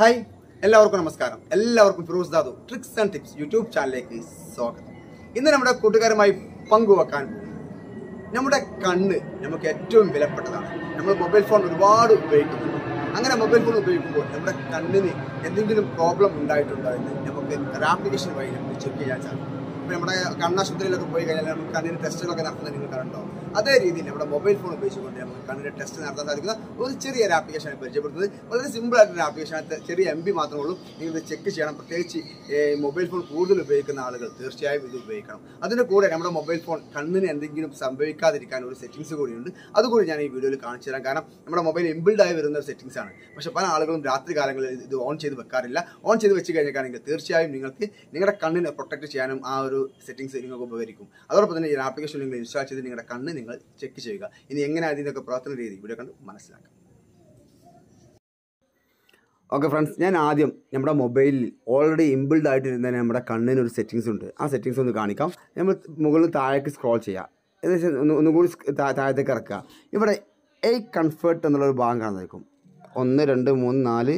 hi എല്ലാവർക്കും നമസ്കാരം എല്ലാവർക്കും Firoz Dadu tricks and tips YouTube ചാനലിലേക്ക് സ്വാഗതം ഇന്ന് നമ്മുടെ കൂട്ടുകാരുമായി പങ്കുവെക്കാൻ നമ്മുടെ കണ്ണ് നമുക്ക് ഏറ്റവും വിലപ്പെട്ടതാണ് നമ്മൾ മൊബൈൽ ഫോൺ ഒരുപാട് ഉപയോഗിക്കുന്നു അങ്ങനെ മൊബൈൽ ഫോൺ ഉപയോഗിക്കുമ്പോൾ നമ്മുടെ കണ്ണിന് എന്തെങ്കിലും പ്രോബ്ലം ഉണ്ടായിട്ടുണ്ടോ എന്ന് നമുക്ക് ഒരു ആപ്ലിക്കേഷൻ വഴി നമുക്ക് ചെക്ക് ചെയ്യാൻ സാധിക്കും ഇപ്പോൾ നമ്മുടെ കണ്ണാശുപത്രിയിലൊക്കെ പോയി കഴിഞ്ഞാൽ നമുക്ക് കണ്ണിന് ടെസ്റ്റുകളൊക്കെ നടത്തുന്നത് നിങ്ങൾ കണ്ടോ അതേ രീതിയിൽ നമ്മുടെ മൊബൈൽ ഫോൺ ഉപയോഗിച്ചുകൊണ്ട് നമുക്ക് കണ്ണിന് ടെസ്റ്റ് നടത്താൻ സാധിക്കുന്ന ഒരു ചെറിയൊരു ആപ്ലിക്കേഷനാണ് പരിചയപ്പെടുത്തുന്നത് വളരെ സിമ്പിൾ ആയിട്ടൊരു ആപ്ലിക്കേഷൻ ചെറിയ എം ബി മാത്രമേ ഉള്ളൂ നിങ്ങൾ ഇത് ചെക്ക് ചെയ്യണം പ്രത്യേകിച്ച് മൊബൈൽ ഫോൺ കൂടുതൽ ഉപയോഗിക്കുന്ന ആളുകൾ തീർച്ചയായും ഇത് ഉപയോഗിക്കണം അതിൻ്റെ കൂടെ നമ്മുടെ മൊബൈൽ ഫോൺ കണ്ണിന് എന്തെങ്കിലും സംഭവിക്കാതിരിക്കാൻ ഒരു സെറ്റിംഗ്സ് കൂടിയുണ്ട് അതുകൂടി ഞാൻ ഈ വീഡിയോയിൽ കാണിച്ചു തരാം കാരണം നമ്മുടെ മൊബൈൽ ഇമ്പിൾഡായി വരുന്ന ഒരു സെറ്റിംഗ്സ് ആണ് പക്ഷെ പല ആളുകളും രാത്രി കാലങ്ങളിൽ ഇത് ഓൺ ചെയ്ത് വെക്കാറില്ല ഓൺ ചെയ്ത് വെച്ച് കഴിഞ്ഞാൽ തീർച്ചയായും നിങ്ങൾക്ക് നിങ്ങളുടെ കണ്ണിനെ പ്രൊട്ടക്ട് ചെയ്യാനും ആ ഒരു സെറ്റിംഗ്സ് നിങ്ങൾക്ക് ഉപകരിക്കും അതോടൊപ്പം തന്നെ ഈ ആപ്ലിക്കേഷൻ നിങ്ങൾ ഇൻസ്റ്റാൾ ചെയ്ത് നിങ്ങളുടെ കണ്ണ് നിങ്ങൾ ചെക്ക് ചെയ്യുക ഇനി എങ്ങനെ അതിൻ്റെയൊക്കെ പ്രവർത്തന രീതി ഇവിടെ കണ്ട് മനസ്സിലാക്കാം ഓക്കെ ഫ്രണ്ട്സ് ഞാൻ ആദ്യം നമ്മുടെ മൊബൈലിൽ ഓൾറെഡി ഇമ്പിൾഡ് ആയിട്ടിരുന്നതിന് നമ്മുടെ കണ്ണിന് ഒരു സെറ്റിങ്സ് ഉണ്ട് ആ സെറ്റിങ്സ് ഒന്ന് കാണിക്കാം നമ്മൾ മുകളിൽ താഴേക്ക് സ്ക്രോൾ ചെയ്യുക വെച്ചാൽ ഒന്ന് ഒന്നുകൂടി താഴത്തേക്ക് ഇറക്കുക ഇവിടെ എയ് കംഫേർട്ട് എന്നുള്ളൊരു ഭാഗം കാണുന്നതായിരിക്കും ഒന്ന് രണ്ട് മൂന്ന് നാല്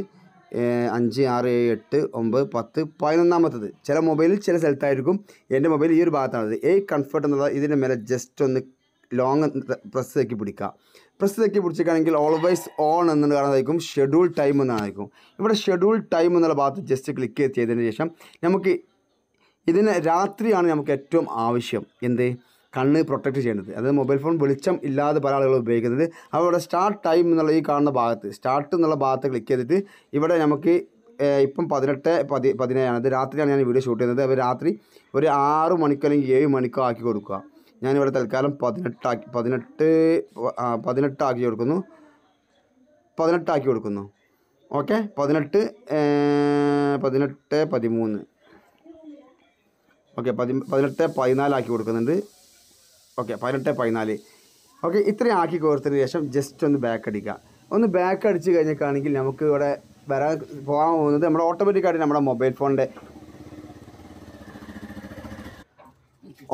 അഞ്ച് ആറ് ഏഴ് എട്ട് ഒമ്പത് പത്ത് പതിനൊന്നാമത്തത് ചില മൊബൈലിൽ ചില സ്ഥലത്തായിരിക്കും എൻ്റെ മൊബൈൽ ഈ ഒരു ഭാഗത്താണത് ഏ കംഫർട്ട് എന്നത് ഇതിൻ്റെ മേലെ ജസ്റ്റ് ഒന്ന് ലോങ് പ്രസ് തക്കി പിടിക്കുക പ്രസ് തക്കി പിടിച്ചിരിക്കുകയാണെങ്കിൽ ഓൾവേസ് ഓൺ എന്നുള്ള കാണാതായിരിക്കും ഷെഡ്യൂൾ ടൈം എന്നായിരിക്കും ഇവിടെ ഷെഡ്യൂൾ ടൈം എന്നുള്ള ഭാഗത്ത് ജസ്റ്റ് ക്ലിക്ക് ചെയ്തതിന് ശേഷം നമുക്ക് ഇതിന് രാത്രിയാണ് നമുക്ക് ഏറ്റവും ആവശ്യം എന്ത് കണ്ണ് പ്രൊട്ടക്റ്റ് ചെയ്യേണ്ടത് അതായത് മൊബൈൽ ഫോൺ വെളിച്ചം ഇല്ലാതെ പല ആളുകളും ഉപയോഗിക്കുന്നത് അപ്പോൾ ഇവിടെ സ്റ്റാർട്ട് ടൈം എന്നുള്ള ഈ കാണുന്ന ഭാഗത്ത് സ്റ്റാർട്ട് എന്നുള്ള ഭാഗത്ത് ക്ലിക്ക് ചെയ്തിട്ട് ഇവിടെ നമുക്ക് ഇപ്പം പതിനെട്ട് പതി പതിനേഴാണ് അത് രാത്രിയാണ് ഞാൻ വീഡിയോ ഷൂട്ട് ചെയ്യുന്നത് അപ്പോൾ രാത്രി ഒരു ആറ് മണിക്കോ അല്ലെങ്കിൽ ഏഴ് മണിക്കോ ആക്കി കൊടുക്കുക ഞാനിവിടെ തൽക്കാലം പതിനെട്ടാക്കി പതിനെട്ട് പതിനെട്ടാക്കി കൊടുക്കുന്നു പതിനെട്ടാക്കി കൊടുക്കുന്നു ഓക്കെ പതിനെട്ട് പതിനെട്ട് പതിമൂന്ന് ഓക്കെ പതി പതിനെട്ട് പതിനാലാക്കി കൊടുക്കുന്നുണ്ട് ഓക്കെ പതിനെട്ട് പതിനാല് ഓക്കെ ഇത്രയും ആക്കി കോർത്തിന് ശേഷം ജസ്റ്റ് ഒന്ന് ബാക്ക് അടിക്കുക ഒന്ന് ബാക്ക് അടിച്ച് കഴിഞ്ഞിട്ടാണെങ്കിൽ നമുക്ക് ഇവിടെ വരാൻ പോകാൻ പോകുന്നത് നമ്മുടെ ഓട്ടോമാറ്റിക്കായിട്ട് നമ്മുടെ മൊബൈൽ ഫോണിൻ്റെ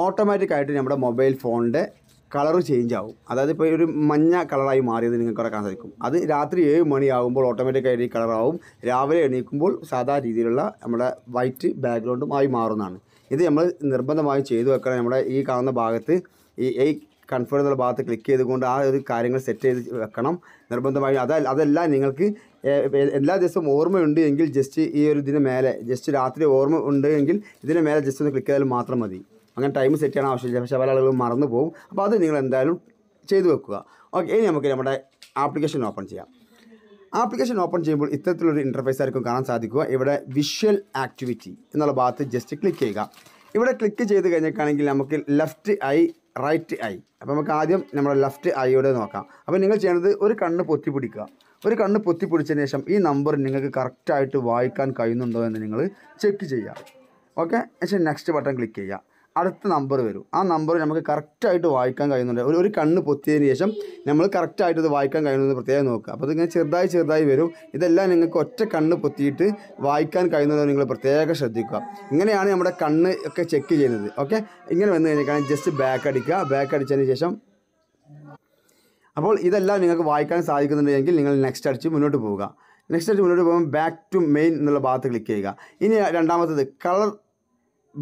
ഓട്ടോമാറ്റിക്കായിട്ട് നമ്മുടെ മൊബൈൽ ഫോണിൻ്റെ കളർ ചേഞ്ച് ആവും അതായത് ഇപ്പോൾ ഒരു മഞ്ഞ കളറായി മാറിയത് നിങ്ങൾക്ക് കാണാൻ സാധിക്കും അത് രാത്രി ഏഴ് മണിയാകുമ്പോൾ ഓട്ടോമാറ്റിക്കായിട്ട് ഈ കളറാവും രാവിലെ എണീക്കുമ്പോൾ സാധാ രീതിയിലുള്ള നമ്മുടെ വൈറ്റ് ബാക്ക്ഗ്രൗണ്ടും ആയി മാറുന്നതാണ് ഇത് നമ്മൾ നിർബന്ധമായും ചെയ്തു വെക്കണം നമ്മുടെ ഈ കാണുന്ന ഭാഗത്ത് ഈ എയ് കൺഫേം എന്നുള്ള ഭാഗത്ത് ക്ലിക്ക് ചെയ്തുകൊണ്ട് ആ ഒരു കാര്യങ്ങൾ സെറ്റ് ചെയ്ത് വെക്കണം നിർബന്ധമായി അത അതെല്ലാം നിങ്ങൾക്ക് എല്ലാ ദിവസവും ഓർമ്മയുണ്ട് എങ്കിൽ ജസ്റ്റ് ഈ ഒരു ഇതിന് മേലെ ജസ്റ്റ് രാത്രി ഓർമ്മ ഉണ്ട് എങ്കിൽ ഇതിന് മേലെ ജസ്റ്റ് ഒന്ന് ക്ലിക്ക് ചെയ്താൽ മാത്രം മതി അങ്ങനെ ടൈം സെറ്റ് ചെയ്യണം ആവശ്യമില്ല പക്ഷേ പല ആളുകളും മറന്നു പോകും അപ്പോൾ അത് നിങ്ങൾ എന്തായാലും ചെയ്തു വെക്കുക ഓക്കെ ഇനി നമുക്ക് നമ്മുടെ ആപ്ലിക്കേഷൻ ഓപ്പൺ ചെയ്യാം ആപ്ലിക്കേഷൻ ഓപ്പൺ ചെയ്യുമ്പോൾ ഇത്തരത്തിലൊരു ഇൻ്റർഫേസ് ആയിരിക്കും കാണാൻ സാധിക്കുക ഇവിടെ വിഷ്വൽ ആക്ടിവിറ്റി എന്നുള്ള ഭാഗത്ത് ജസ്റ്റ് ക്ലിക്ക് ചെയ്യുക ഇവിടെ ക്ലിക്ക് ചെയ്ത് കഴിഞ്ഞിട്ടാണെങ്കിൽ നമുക്ക് ലെഫ്റ്റ് ഐ റൈറ്റ് ഐ അപ്പോൾ നമുക്ക് ആദ്യം നമ്മുടെ ലെഫ്റ്റ് ഐയോടെ നോക്കാം അപ്പോൾ നിങ്ങൾ ചെയ്യുന്നത് ഒരു കണ്ണ് പൊത്തി പിടിക്കുക ഒരു കണ്ണ് പൊത്തി പിടിച്ചതിന് ശേഷം ഈ നമ്പർ നിങ്ങൾക്ക് കറക്റ്റായിട്ട് വായിക്കാൻ കഴിയുന്നുണ്ടോ എന്ന് നിങ്ങൾ ചെക്ക് ചെയ്യുക ഓക്കെ എന്നുവെച്ചാൽ നെക്സ്റ്റ് ബട്ടൺ ക്ലിക്ക് ചെയ്യുക അടുത്ത നമ്പർ വരും ആ നമ്പർ നമുക്ക് കറക്റ്റായിട്ട് വായിക്കാൻ കഴിയുന്നുണ്ട് ഒരു ഒരു കണ്ണ് പൊത്തിയതിന് ശേഷം നമ്മൾ കറക്റ്റായിട്ട് ഇത് വായിക്കാൻ കഴിയുന്നത് പ്രത്യേകം നോക്കുക അപ്പോൾ ഇതിങ്ങനെ ചെറുതായി ചെറുതായി വരും ഇതെല്ലാം നിങ്ങൾക്ക് ഒറ്റ കണ്ണ് പൊത്തിയിട്ട് വായിക്കാൻ കഴിയുന്നത് നിങ്ങൾ പ്രത്യേകം ശ്രദ്ധിക്കുക ഇങ്ങനെയാണ് നമ്മുടെ കണ്ണ് ഒക്കെ ചെക്ക് ചെയ്യുന്നത് ഓക്കെ ഇങ്ങനെ വന്നു കഴിഞ്ഞാൽ ജസ്റ്റ് ബാക്ക് അടിക്കുക ബാക്ക് അടിച്ചതിന് ശേഷം അപ്പോൾ ഇതെല്ലാം നിങ്ങൾക്ക് വായിക്കാൻ സാധിക്കുന്നുണ്ടെങ്കിൽ നിങ്ങൾ നെക്സ്റ്റ് അടിച്ച് മുന്നോട്ട് പോവുക നെക്സ്റ്റ് അടിച്ച് മുന്നോട്ട് പോകുമ്പോൾ ബാക്ക് ടു മെയിൻ എന്നുള്ള ഭാഗത്ത് ക്ലിക്ക് ചെയ്യുക ഇനി രണ്ടാമത്തത് കളർ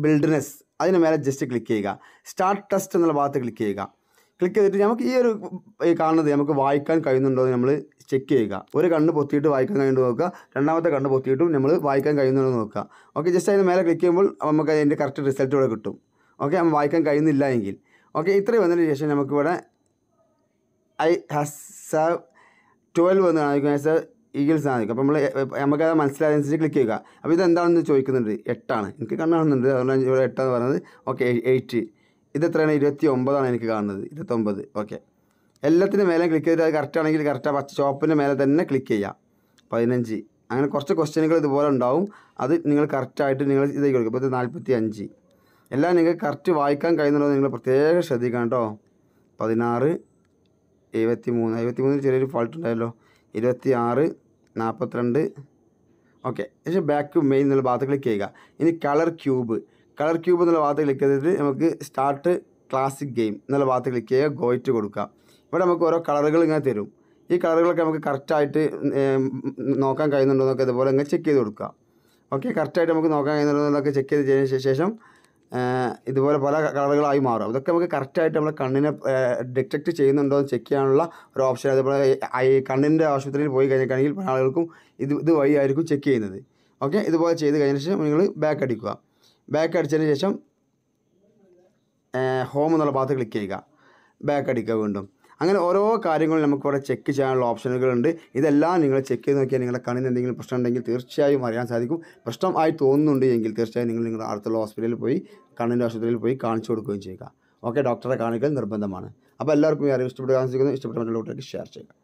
ബിൽഡ്നെസ് അതിന് മേലെ ജസ്റ്റ് ക്ലിക്ക് ചെയ്യുക സ്റ്റാർട്ട് ടെസ്റ്റ് എന്നുള്ള ഭാഗത്ത് ക്ലിക്ക് ചെയ്യുക ക്ലിക്ക് ചെയ്തിട്ട് നമുക്ക് ഈ ഒരു കാണുന്നത് നമുക്ക് വായിക്കാൻ കഴിയുന്നുണ്ടോ എന്ന് നമ്മൾ ചെക്ക് ചെയ്യുക ഒരു കണ്ണ് പൊത്തിയിട്ട് വായിക്കാൻ കഴിയുന്നുണ്ടോ നോക്കുക രണ്ടാമത്തെ കണ്ണ് പൊത്തിയിട്ടും നമ്മൾ വായിക്കാൻ കഴിയുന്നുണ്ടോ നോക്കുക ഓക്കെ ജസ്റ്റ് അതിന് മേലെ ക്ലിക്ക് ചെയ്യുമ്പോൾ നമുക്ക് അതിൻ്റെ കറക്റ്റ് റിസൾട്ട് ഇവിടെ കിട്ടും ഓക്കെ നമ്മൾ വായിക്കാൻ കഴിയുന്നില്ല എങ്കിൽ ഓക്കെ ഇത്രയും വന്നതിന് ശേഷം നമുക്കിവിടെ ഐ ഹാസ് ട്വൽവ് എന്ന് കാണിക്കുന്ന ഈഗിൾസ് സാധിക്കും അപ്പോൾ നമ്മൾ നമുക്ക് അത് മനസ്സിലായതനുസരിച്ച് ക്ലിക്ക് ചെയ്യുക അപ്പോൾ ഇത് എന്താണെന്ന് ചോദിക്കുന്നുണ്ട് എട്ടാണ് എനിക്ക് കണ്ണാണെന്നുണ്ട് അതുകൊണ്ട് ഇവിടെ എട്ടാന്ന് പറയുന്നത് ഓക്കെ എയ്റ്റ് ഇത് എത്രയാണ് ഇരുപത്തി ഒമ്പതാണ് എനിക്ക് കാണുന്നത് ഇരുപത്തൊമ്പത് ഓക്കെ എല്ലാത്തിൻ്റെ മേലെ ക്ലിക്ക് ചെയ്തിട്ട് അത് കറക്റ്റ് ആണെങ്കിൽ കറക്റ്റ് പച്ച ഷോപ്പിൻ്റെ മേലെ തന്നെ ക്ലിക്ക് ചെയ്യാം പതിനഞ്ച് അങ്ങനെ കുറച്ച് ക്വസ്റ്റ്യനുകൾ ഇതുപോലെ ഉണ്ടാവും അത് നിങ്ങൾ കറക്റ്റായിട്ട് നിങ്ങൾ ഇതായി കൊടുക്കും ഇപ്പോൾ ഇത് നാൽപ്പത്തി അഞ്ച് എല്ലാം നിങ്ങൾക്ക് കറക്റ്റ് വായിക്കാൻ കഴിയുന്നുള്ളത് നിങ്ങൾ പ്രത്യേകം ശ്രദ്ധിക്കണം കേട്ടോ പതിനാറ് എഴുപത്തി മൂന്ന് എഴുപത്തി മൂന്നിൽ ചെറിയൊരു ഫോൾട്ട് ഉണ്ടായല്ലോ ഇരുപത്തി ആറ് നാൽപ്പത്തിരണ്ട് ഓക്കെ പക്ഷേ ബാക്ക് മെയിൻ എന്നുള്ള ഭാഗത്ത് ക്ലിക്ക് ചെയ്യുക ഇനി കളർ ക്യൂബ് കളർ ക്യൂബ് എന്നുള്ള ഭാഗത്ത് ക്ലിക്ക് ചെയ്തിട്ട് നമുക്ക് സ്റ്റാർട്ട് ക്ലാസിക് ഗെയിം എന്നുള്ള ഭാഗത്ത് ക്ലിക്ക് ചെയ്യുക ഗോയിറ്റ് കൊടുക്കുക ഇവിടെ നമുക്ക് ഓരോ കളറുകൾ ഇങ്ങനെ തരും ഈ കളറുകളൊക്കെ നമുക്ക് കറക്റ്റായിട്ട് നോക്കാൻ കഴിയുന്നുണ്ടോ എന്നൊക്കെ ഇതുപോലെ ഇങ്ങനെ ചെക്ക് ചെയ്ത് കൊടുക്കുക ഓക്കെ കറക്റ്റായിട്ട് നമുക്ക് നോക്കാൻ കഴിയുന്നുണ്ടോ എന്നൊക്കെ ചെക്ക് ചെയ്ത് ശേഷം ഇതുപോലെ പല കളറുകളായി മാറും അതൊക്കെ നമുക്ക് കറക്റ്റായിട്ട് നമ്മളെ കണ്ണിനെ ഡിറ്റക്റ്റ് ചെയ്യുന്നുണ്ടോ എന്ന് ചെക്ക് ചെയ്യാനുള്ള ഒരു ഓപ്ഷൻ അതുപോലെ ഈ കണ്ണിൻ്റെ ആശുപത്രിയിൽ പോയി കഴിഞ്ഞിട്ടാണെങ്കിൽ പല ആളുകൾക്കും ഇത് ഇത് വഴിയായിരിക്കും ചെക്ക് ചെയ്യുന്നത് ഓക്കെ ഇതുപോലെ ചെയ്ത് കഴിഞ്ഞ ശേഷം നിങ്ങൾ ബാക്ക് അടിക്കുക ബാക്ക് അടിച്ചതിന് ശേഷം ഹോം എന്നുള്ള ഭാഗത്ത് ക്ലിക്ക് ചെയ്യുക ബാക്ക് അടിക്കുക വീണ്ടും അങ്ങനെ ഓരോ കാര്യങ്ങളും നമുക്ക് ഇവിടെ ചെക്ക് ചെയ്യാനുള്ള ഓപ്ഷനുകളുണ്ട് ഇതെല്ലാം നിങ്ങൾ ചെക്ക് ചെയ്ത് നോക്കിയാൽ നിങ്ങളുടെ കണ്ണിന് എന്തെങ്കിലും പ്രശ്നം ഉണ്ടെങ്കിൽ തീർച്ചയായും അറിയാൻ സാധിക്കും പ്രശ്നമായി തോന്നുന്നുണ്ട് എങ്കിൽ തീർച്ചയായും നിങ്ങൾ നിങ്ങളുടെ അടുത്തുള്ള ഹോസ്പിറ്റലിൽ പോയി കണ്ണിൻ്റെ ആശുപത്രിയിൽ പോയി കാണിച്ചു കൊടുക്കുകയും ചെയ്യുക ഓക്കെ ഡോക്ടറെ കാണിക്കൽ നിർബന്ധമാണ് അപ്പോൾ എല്ലാവർക്കും ഈ അറിവ് ഇഷ്ടപ്പെടുക ആഗ്രഹിക്കുന്നു ഇഷ്ടപ്പെട്ട മറ്റുള്ളവർക്ക് ഷെയർ ചെയ്യുക